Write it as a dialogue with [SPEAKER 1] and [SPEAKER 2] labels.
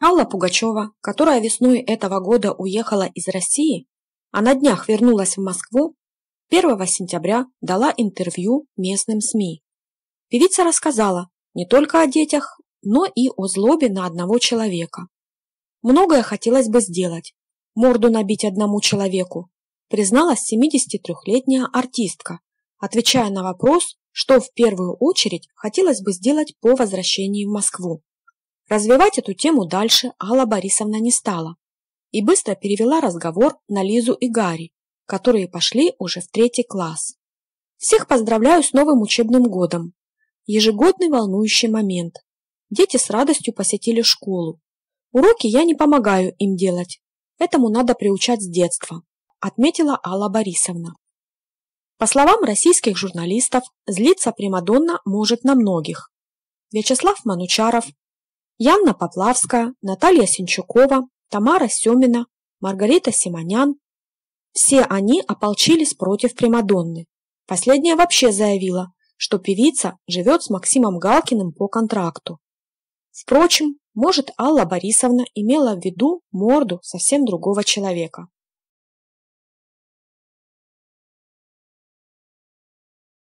[SPEAKER 1] Алла Пугачева, которая весной этого года уехала из России, а на днях вернулась в Москву, 1 сентября дала интервью местным СМИ. Певица рассказала не только о детях, но и о злобе на одного человека. Многое хотелось бы сделать, морду набить одному человеку, призналась 73-летняя артистка, отвечая на вопрос, что в первую очередь хотелось бы сделать по возвращении в Москву. Развивать эту тему дальше Алла Борисовна не стала и быстро перевела разговор на Лизу и Гарри, которые пошли уже в третий класс. Всех поздравляю с новым учебным годом. Ежегодный волнующий момент. Дети с радостью посетили школу. Уроки я не помогаю им делать. Этому надо приучать с детства, отметила Алла Борисовна. По словам российских журналистов, злиться Примадонна может на многих. Вячеслав Манучаров, Яна Поплавская, Наталья Сенчукова, Тамара Семина, Маргарита Симонян. Все они ополчились против Примадонны. Последняя вообще заявила, что певица живет с Максимом Галкиным по контракту. Впрочем, может, Алла Борисовна имела в виду морду совсем другого человека.